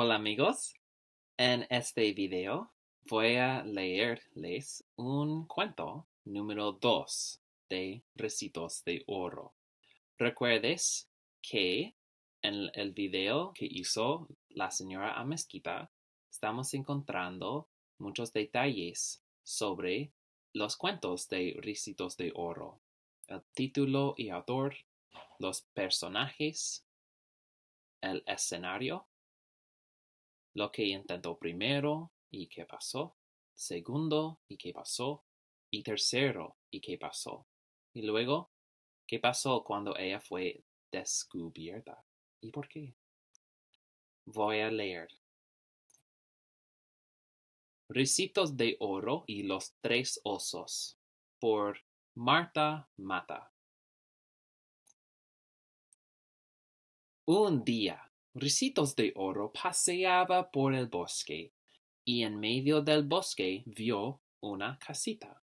Hola amigos, en este video voy a leerles un cuento número 2 de Recitos de Oro. Recuerdes que en el video que hizo la señora Amesquita, estamos encontrando muchos detalles sobre los cuentos de Recitos de Oro, el título y autor, los personajes, el escenario lo que intentó primero y qué pasó, segundo y qué pasó, y tercero y qué pasó, y luego qué pasó cuando ella fue descubierta y por qué. Voy a leer. Recitos de oro y los tres osos por Marta Mata. Un día Ricitos de Oro paseaba por el bosque, y en medio del bosque vio una casita.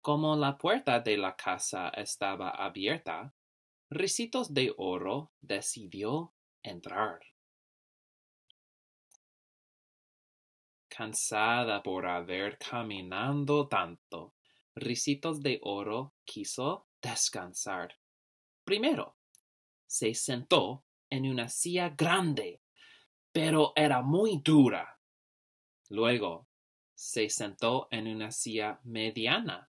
Como la puerta de la casa estaba abierta, Ricitos de Oro decidió entrar. Cansada por haber caminando tanto, Ricitos de Oro quiso descansar primero. Se sentó en una silla grande, pero era muy dura. Luego se sentó en una silla mediana,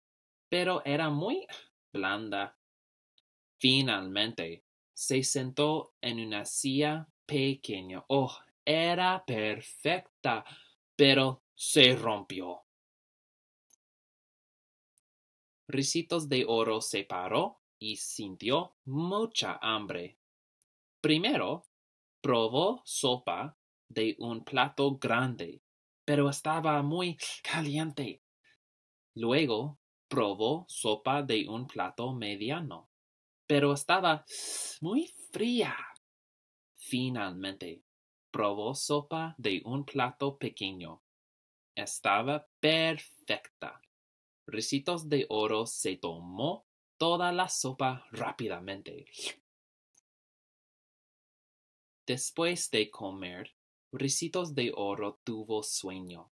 pero era muy blanda. Finalmente se sentó en una silla pequeña. Oh, era perfecta, pero se rompió. Risitos de Oro se paró y sintió mucha hambre. Primero, probó sopa de un plato grande, pero estaba muy caliente. Luego, probó sopa de un plato mediano, pero estaba muy fría. Finalmente, probó sopa de un plato pequeño. Estaba perfecta. Ricitos de oro se tomó toda la sopa rápidamente. Después de comer, Ricitos de Oro tuvo sueño.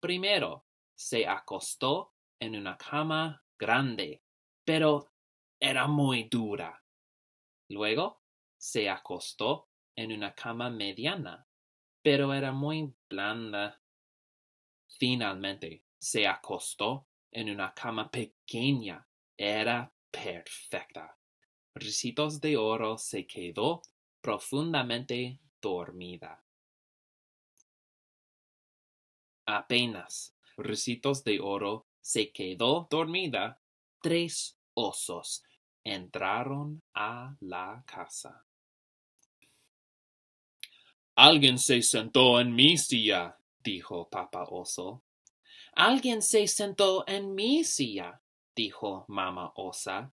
Primero, se acostó en una cama grande, pero era muy dura. Luego, se acostó en una cama mediana, pero era muy blanda. Finalmente, se acostó en una cama pequeña, era perfecta. Ricitos de Oro se quedó profundamente dormida. Apenas Ricitos de Oro se quedó dormida, tres osos entraron a la casa. Alguien se sentó en mi silla, dijo Papa oso. Alguien se sentó en mi silla, dijo mamá osa.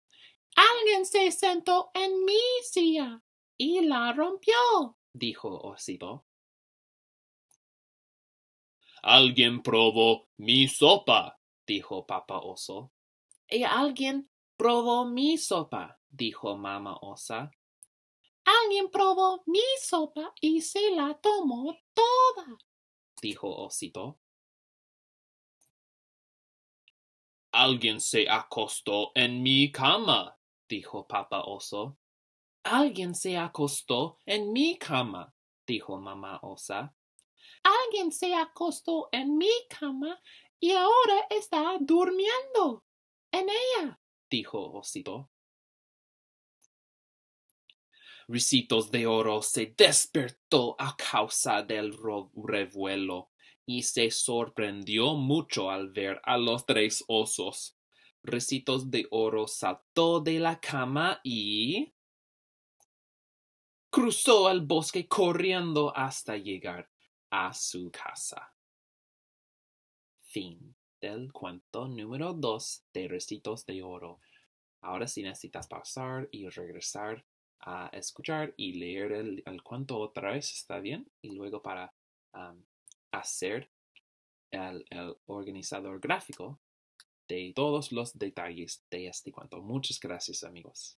Alguien se sentó en mi silla y la rompió, dijo osito Alguien probó mi sopa, dijo Papa oso. Y alguien probó mi sopa, dijo Mama osa. Alguien probó mi sopa y se la tomó toda, dijo Osito. Alguien se acostó en mi cama, dijo papá oso. Alguien se acostó en mi cama, dijo mamá osa. Alguien se acostó en mi cama y ahora está durmiendo en ella, dijo Osito. Ricitos de Oro se despertó a causa del revuelo y se sorprendió mucho al ver a los tres osos. Recitos de Oro saltó de la cama y cruzó el bosque corriendo hasta llegar a su casa. Fin del cuento número 2 de Recitos de Oro. Ahora si necesitas pasar y regresar a escuchar y leer el, cuento otra vez, ¿está bien? Y luego para hacer el, el organizador gráfico de todos los detalles de este cuento. Muchas gracias amigos.